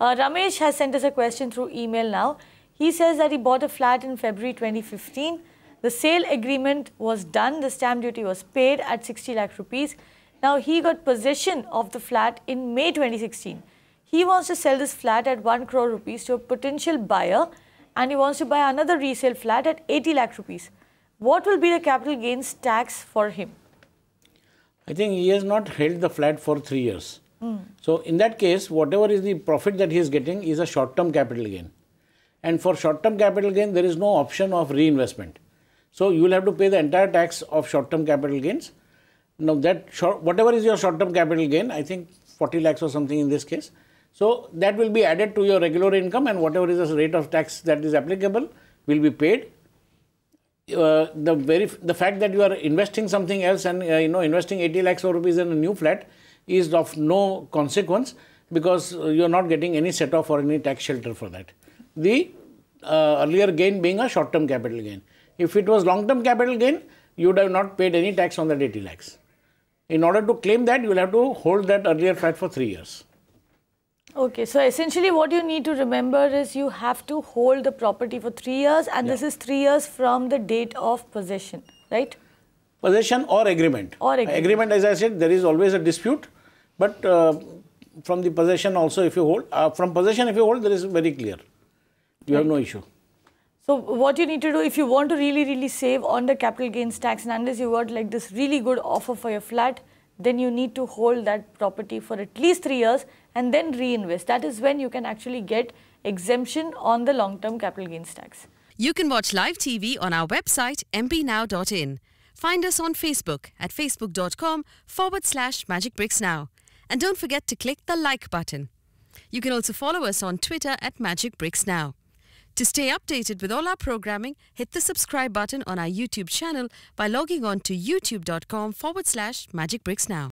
Uh, Ramesh has sent us a question through email now. He says that he bought a flat in February 2015. The sale agreement was done. The stamp duty was paid at 60 lakh rupees. Now he got possession of the flat in May 2016. He wants to sell this flat at 1 crore rupees to a potential buyer and he wants to buy another resale flat at 80 lakh rupees. What will be the capital gains tax for him? I think he has not held the flat for three years. So in that case, whatever is the profit that he is getting is a short-term capital gain. And for short-term capital gain, there is no option of reinvestment. So you will have to pay the entire tax of short-term capital gains. Now that short, whatever is your short-term capital gain, I think 40 lakhs or something in this case. So that will be added to your regular income and whatever is the rate of tax that is applicable will be paid. Uh, the very the fact that you are investing something else and uh, you know investing 80 lakhs rupees in a new flat is of no consequence because you are not getting any set off or any tax shelter for that. The uh, earlier gain being a short term capital gain. If it was long term capital gain, you would have not paid any tax on that 80 lakhs. In order to claim that, you will have to hold that earlier flat for three years. Okay, so essentially what you need to remember is you have to hold the property for three years and yeah. this is three years from the date of possession, right? Possession or agreement. Or agreement. agreement. as I said, there is always a dispute but uh, from the possession also, if you hold, uh, from possession if you hold, there is very clear. You right. have no issue. So what you need to do if you want to really, really save on the capital gains tax and unless you got like this really good offer for your flat, then you need to hold that property for at least three years and then reinvest. That is when you can actually get exemption on the long-term capital gains tax. You can watch live TV on our website mbnow.in. Find us on Facebook at facebook.com forward slash magicbricksnow. And don't forget to click the like button. You can also follow us on Twitter at Magic Bricks Now. To stay updated with all our programming, hit the subscribe button on our YouTube channel by logging on to youtube.com forward slash Magic Bricks Now.